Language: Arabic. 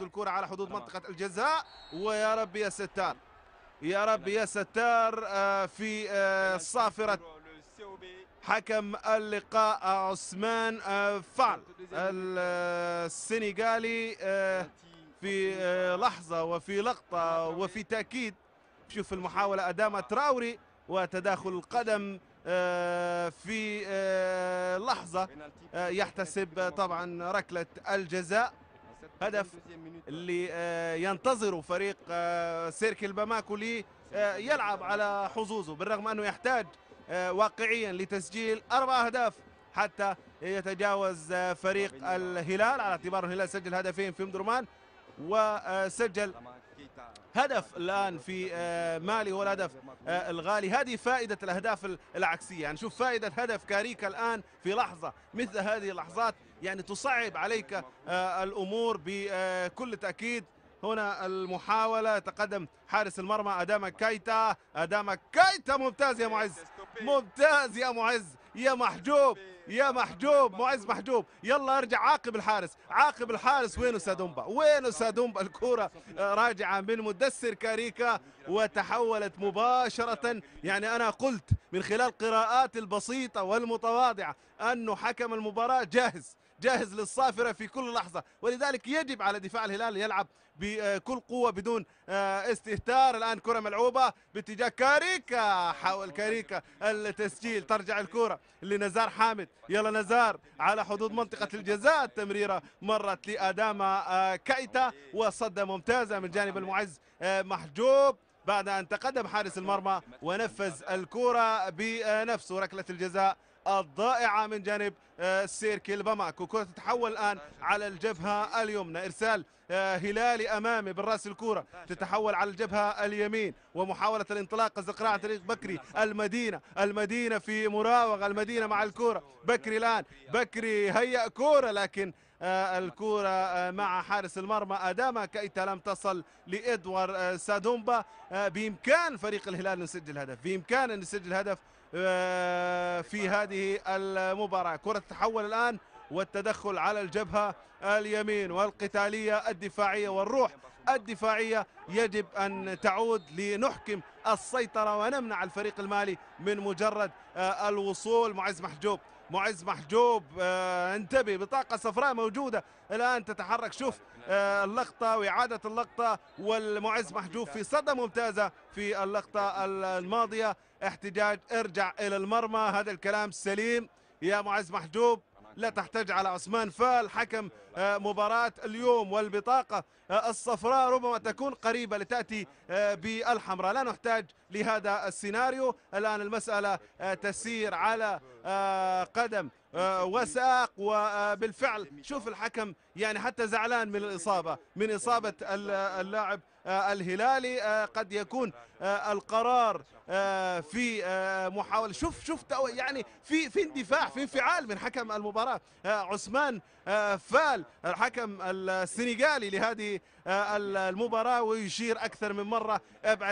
ياخذوا الكره على حدود منطقه الجزاء ويا رب يا ستار يا رب يا ستار آه، في آه، صافره حكم اللقاء عثمان آه، فعل السنغالي في لحظه وفي لقطه وفي تاكيد شوف المحاوله ادام تراوري وتداخل القدم في لحظه يحتسب طبعا ركله الجزاء هدف اللي آه، ينتظره فريق آه، سيركل باماكو لي آه، يلعب على حظوظه بالرغم أنه يحتاج واقعيا لتسجيل أربع أهداف حتى يتجاوز فريق الهلال على اعتبار الهلال سجل هدفين في مدرمان وسجل هدف الآن في مالي هو الهدف الغالي هذه فائدة الأهداف العكسية نشوف يعني فائدة هدف كاريكا الآن في لحظة مثل هذه اللحظات يعني تصعب عليك آه، الأمور بكل تأكيد هنا المحاولة تقدم حارس المرمى أدام كايتا أدام كايتا ممتاز يا معز ممتاز يا معز يا محجوب يا محجوب معز محجوب يلا ارجع عاقب الحارس عاقب الحارس وينو سادومبا وينو سادومبا الكرة آه، راجعة من مدسر كاريكا وتحولت مباشرة يعني أنا قلت من خلال قراءات البسيطة والمتواضعة أنه حكم المباراة جاهز جاهز للصافرة في كل لحظة ولذلك يجب على دفاع الهلال يلعب بكل قوة بدون آه، استهتار الآن كرة ملعوبة باتجاه كاريكا حاول كاريكا التسجيل ترجع الكرة لنزار حامد يلا نزار على حدود منطقة الجزاء التمريرة مرت لأداما آه، كايتا وصدة ممتازة من جانب المعز آه، محجوب بعد أن تقدم حارس المرمى ونفذ الكرة بنفسه ركلة الجزاء الضائعة من جانب آه، السيركل باماكو وكرة تتحول الآن على الجبهة اليمنى إرسال آه، هلالي أمامي بالرأس الكرة تتحول على الجبهة اليمين ومحاولة الانطلاق الزقراء عن طريق بكري المدينة المدينة في مراوغة المدينة مع الكرة بكري الآن بكري هيأ كرة لكن آه، الكرة آه، مع حارس المرمى أداما كيتا لم تصل لإدوار آه، سادومبا بإمكان فريق الهلال أن يسجل هدف بإمكان أن يسجل هدف في هذه المباراة كرة تحول الآن والتدخل على الجبهة اليمين والقتالية الدفاعية والروح الدفاعية يجب أن تعود لنحكم السيطرة ونمنع الفريق المالي من مجرد الوصول معز محجوب معز محجوب آه، انتبه بطاقة صفراء موجودة الآن تتحرك شوف آه، اللقطة وإعادة اللقطة والمعز محجوب في صدى ممتازة في اللقطة الماضية احتجاج ارجع إلى المرمى هذا الكلام سليم يا معز محجوب لا تحتاج على عثمان فال حكم آه، مباراة اليوم والبطاقة آه، الصفراء ربما تكون قريبة لتأتي آه، بالحمراء لا نحتاج لهذا السيناريو الآن المسألة تسير على قدم آه، وساق وبالفعل شوف الحكم يعني حتى زعلان من الإصابة من إصابة اللاعب آه، الهلالي آه، قد يكون القرار في محاولة شوف شوف يعني في في اندفاع في انفعال من حكم المباراة عثمان فال الحكم السنغالي لهذه المباراة ويشير أكثر من مرة أبعد